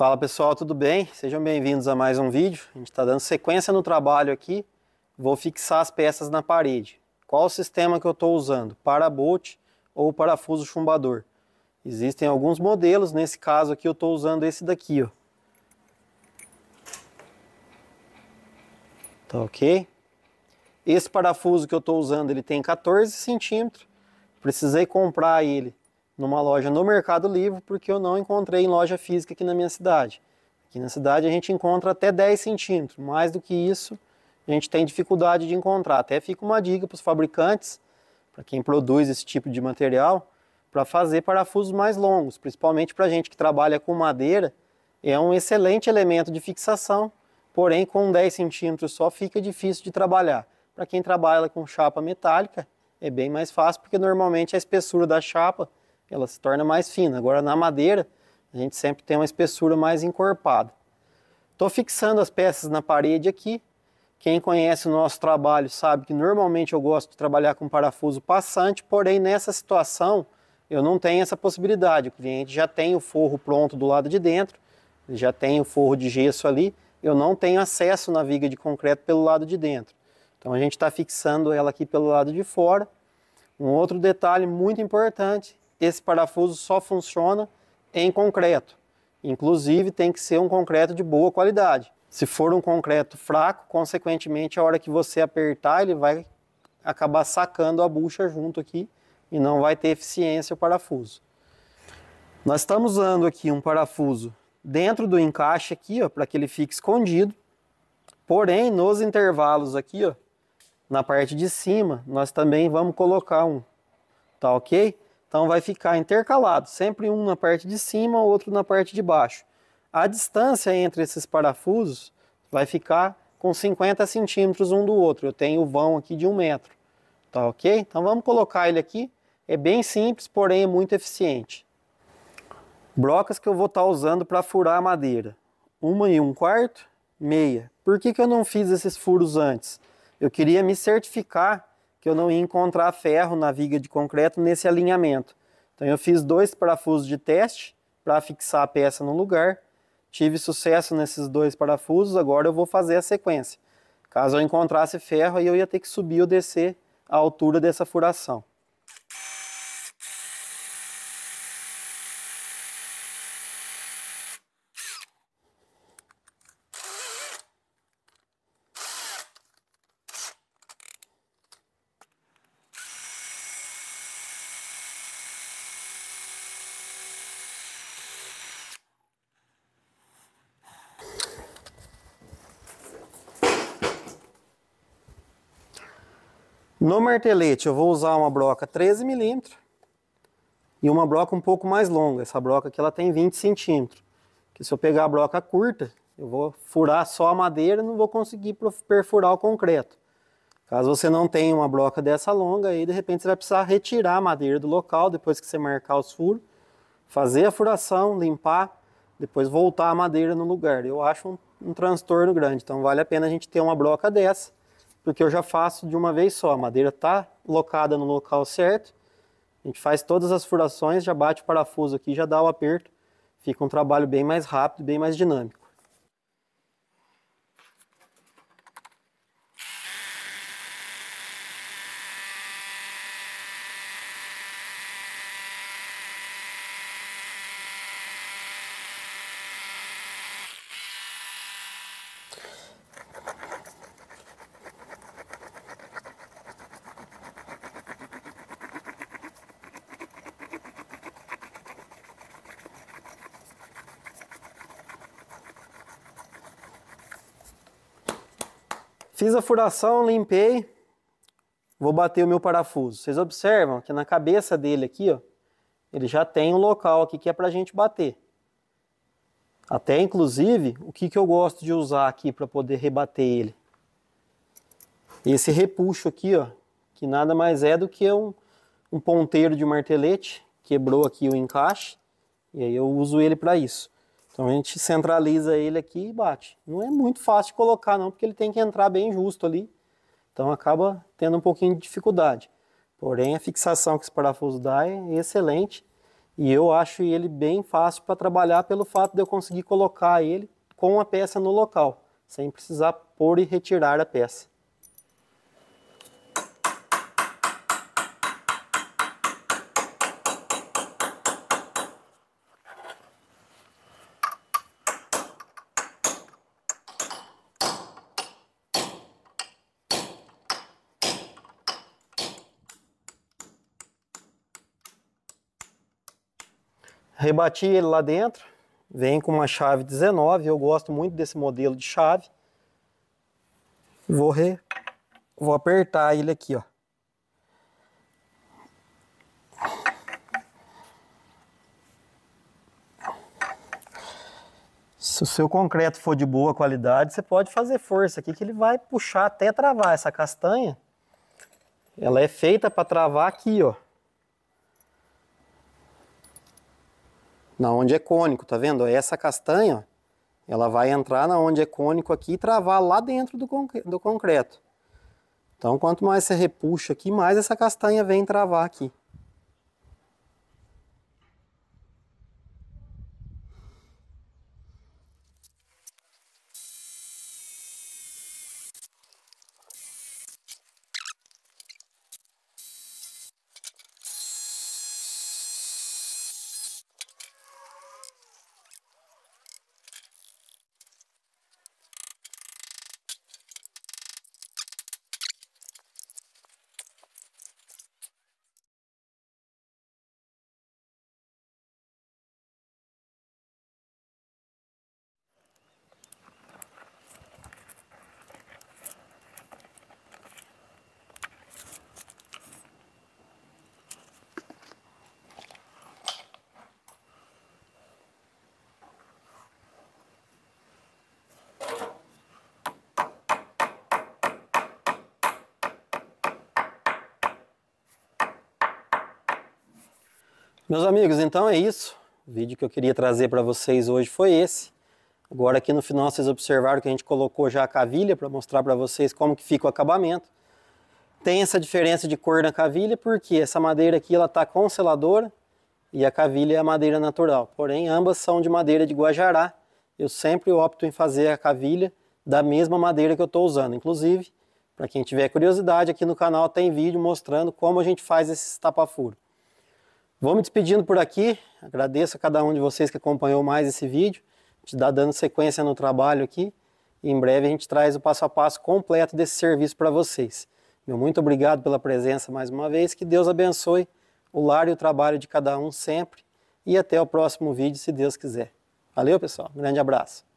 Fala pessoal, tudo bem? Sejam bem-vindos a mais um vídeo. A gente está dando sequência no trabalho aqui. Vou fixar as peças na parede. Qual o sistema que eu estou usando? Parabote ou parafuso chumbador? Existem alguns modelos, nesse caso aqui eu estou usando esse daqui. Ó. Tá ok? Esse parafuso que eu estou usando ele tem 14 centímetros. Precisei comprar ele numa loja no Mercado Livre, porque eu não encontrei em loja física aqui na minha cidade. Aqui na cidade a gente encontra até 10 centímetros, mais do que isso a gente tem dificuldade de encontrar. Até fica uma dica para os fabricantes, para quem produz esse tipo de material, para fazer parafusos mais longos, principalmente para a gente que trabalha com madeira, é um excelente elemento de fixação, porém com 10 centímetros só fica difícil de trabalhar. Para quem trabalha com chapa metálica, é bem mais fácil, porque normalmente a espessura da chapa ela se torna mais fina. Agora, na madeira, a gente sempre tem uma espessura mais encorpada. Estou fixando as peças na parede aqui. Quem conhece o nosso trabalho sabe que normalmente eu gosto de trabalhar com parafuso passante, porém nessa situação eu não tenho essa possibilidade. O cliente já tem o forro pronto do lado de dentro, já tem o forro de gesso ali, eu não tenho acesso na viga de concreto pelo lado de dentro. Então a gente está fixando ela aqui pelo lado de fora. Um outro detalhe muito importante esse parafuso só funciona em concreto. Inclusive, tem que ser um concreto de boa qualidade. Se for um concreto fraco, consequentemente, a hora que você apertar, ele vai acabar sacando a bucha junto aqui e não vai ter eficiência o parafuso. Nós estamos usando aqui um parafuso dentro do encaixe aqui, ó, para que ele fique escondido. Porém, nos intervalos aqui, ó, na parte de cima, nós também vamos colocar um, tá ok? Então vai ficar intercalado, sempre um na parte de cima, outro na parte de baixo. A distância entre esses parafusos vai ficar com 50 centímetros um do outro. Eu tenho o vão aqui de um metro. Tá ok? Então vamos colocar ele aqui. É bem simples, porém é muito eficiente. Brocas que eu vou estar tá usando para furar a madeira. Uma e um quarto, meia. Por que, que eu não fiz esses furos antes? Eu queria me certificar que eu não ia encontrar ferro na viga de concreto nesse alinhamento. Então eu fiz dois parafusos de teste para fixar a peça no lugar. Tive sucesso nesses dois parafusos, agora eu vou fazer a sequência. Caso eu encontrasse ferro, aí eu ia ter que subir ou descer a altura dessa furação. No martelete eu vou usar uma broca 13 milímetros e uma broca um pouco mais longa. Essa broca aqui ela tem 20 centímetros. Que se eu pegar a broca curta, eu vou furar só a madeira, não vou conseguir perfurar o concreto. Caso você não tenha uma broca dessa longa, aí de repente você vai precisar retirar a madeira do local depois que você marcar os furos, fazer a furação, limpar, depois voltar a madeira no lugar. Eu acho um, um transtorno grande, então vale a pena a gente ter uma broca dessa porque eu já faço de uma vez só. A madeira está locada no local certo, a gente faz todas as furações, já bate o parafuso aqui, já dá o aperto. Fica um trabalho bem mais rápido, bem mais dinâmico. Fiz a furação, limpei, vou bater o meu parafuso. Vocês observam que na cabeça dele aqui, ó, ele já tem um local aqui que é para a gente bater. Até, inclusive, o que, que eu gosto de usar aqui para poder rebater ele? Esse repuxo aqui, ó, que nada mais é do que um, um ponteiro de martelete. Quebrou aqui o encaixe e aí eu uso ele para isso. Então a gente centraliza ele aqui e bate. Não é muito fácil de colocar não, porque ele tem que entrar bem justo ali. Então acaba tendo um pouquinho de dificuldade. Porém, a fixação que esse parafuso dá é excelente e eu acho ele bem fácil para trabalhar pelo fato de eu conseguir colocar ele com a peça no local, sem precisar pôr e retirar a peça. Rebati ele lá dentro, vem com uma chave 19, eu gosto muito desse modelo de chave. Vou, re... Vou apertar ele aqui, ó. Se o seu concreto for de boa qualidade, você pode fazer força aqui que ele vai puxar até travar essa castanha. Ela é feita para travar aqui, ó. na onde é cônico, tá vendo? É essa castanha, ela vai entrar na onde é cônico aqui e travar lá dentro do, concre do concreto. Então, quanto mais você repuxa aqui, mais essa castanha vem travar aqui. Meus amigos, então é isso. O vídeo que eu queria trazer para vocês hoje foi esse. Agora aqui no final vocês observaram que a gente colocou já a cavilha para mostrar para vocês como que fica o acabamento. Tem essa diferença de cor na cavilha porque essa madeira aqui ela está com seladora e a cavilha é a madeira natural. Porém, ambas são de madeira de guajará. Eu sempre opto em fazer a cavilha da mesma madeira que eu estou usando. Inclusive, para quem tiver curiosidade, aqui no canal tem vídeo mostrando como a gente faz esses tapa-furo. Vou me despedindo por aqui. Agradeço a cada um de vocês que acompanhou mais esse vídeo. A gente está dando sequência no trabalho aqui. E em breve a gente traz o passo a passo completo desse serviço para vocês. Meu muito obrigado pela presença mais uma vez. Que Deus abençoe o lar e o trabalho de cada um sempre. E até o próximo vídeo, se Deus quiser. Valeu, pessoal. Um grande abraço.